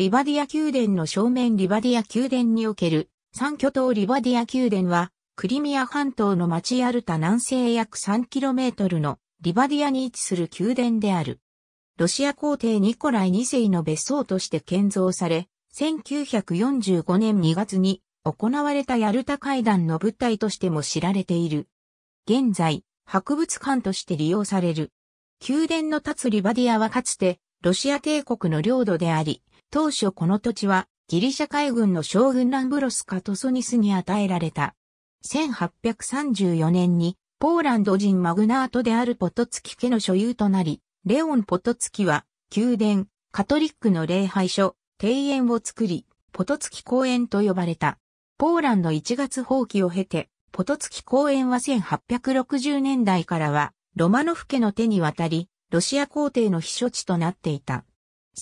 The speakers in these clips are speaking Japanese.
リバディア宮殿の正面リバディア宮殿における三巨塔リバディア宮殿は、クリミア半島の町アルタ南西約 3km のリバディアに位置する宮殿である。ロシア皇帝ニコライ2世の別荘として建造され、1945年2月に行われたヤルタ会談の物体としても知られている。現在、博物館として利用される。宮殿の立つリバディアはかつて、ロシア帝国の領土であり、当初この土地はギリシャ海軍の将軍ランブロス・カトソニスに与えられた。1834年にポーランド人マグナートであるポトツキ家の所有となり、レオン・ポトツキは宮殿、カトリックの礼拝所、庭園を作り、ポトツキ公園と呼ばれた。ポーランド1月放棄を経て、ポトツキ公園は1860年代からは、ロマノフ家の手に渡り、ロシア皇帝の避暑地となっていた。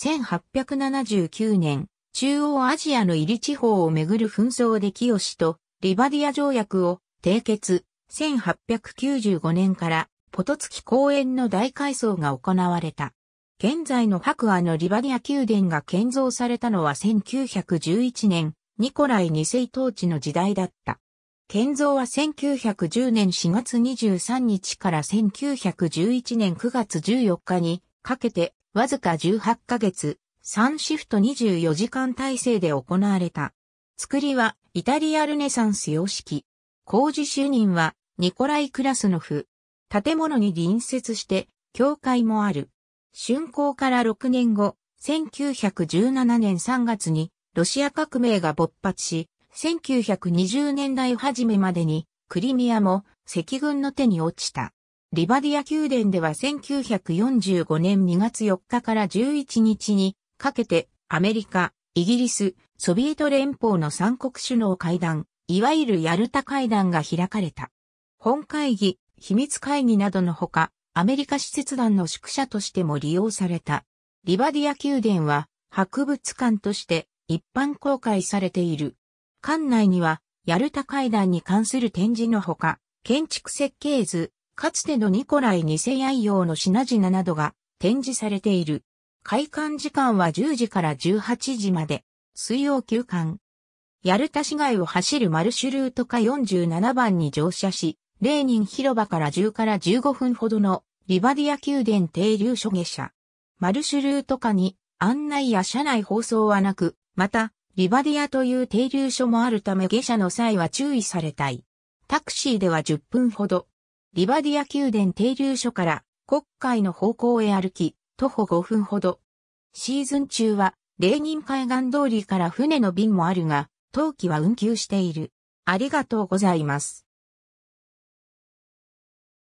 1879年、中央アジアのイリ地方をめぐる紛争で清とリバディア条約を締結、1895年からポトツキ公園の大改装が行われた。現在の白亜のリバディア宮殿が建造されたのは1911年、ニコライ2世統治の時代だった。建造は1910年4月23日から1911年9月14日にかけてわずか18ヶ月、3シフト24時間体制で行われた。作りはイタリアルネサンス様式。工事主任はニコライ・クラスノフ。建物に隣接して教会もある。竣工から6年後、1917年3月にロシア革命が勃発し、1920年代初めまでにクリミアも赤軍の手に落ちた。リバディア宮殿では1945年2月4日から11日にかけてアメリカ、イギリス、ソビエト連邦の三国首脳会談、いわゆるヤルタ会談が開かれた。本会議、秘密会議などのほか、アメリカ使節団の宿舎としても利用された。リバディア宮殿は博物館として一般公開されている。館内にはヤルタ会談に関する展示のほか、建築設計図、かつてのニコライ二世愛用の品々などが展示されている。開館時間は10時から18時まで、水曜休館。ヤルタ市街を走るマルシュルートか47番に乗車し、レーニン広場から10から15分ほどのリバディア宮殿停留所下車。マルシュルート下に案内や車内放送はなく、また、リバディアという停留所もあるため下車の際は注意されたい。タクシーでは10分ほど、リバディア宮殿停留所から国会の方向へ歩き、徒歩5分ほど。シーズン中は、レーニン海岸通りから船の便もあるが、冬季は運休している。ありがとうございます。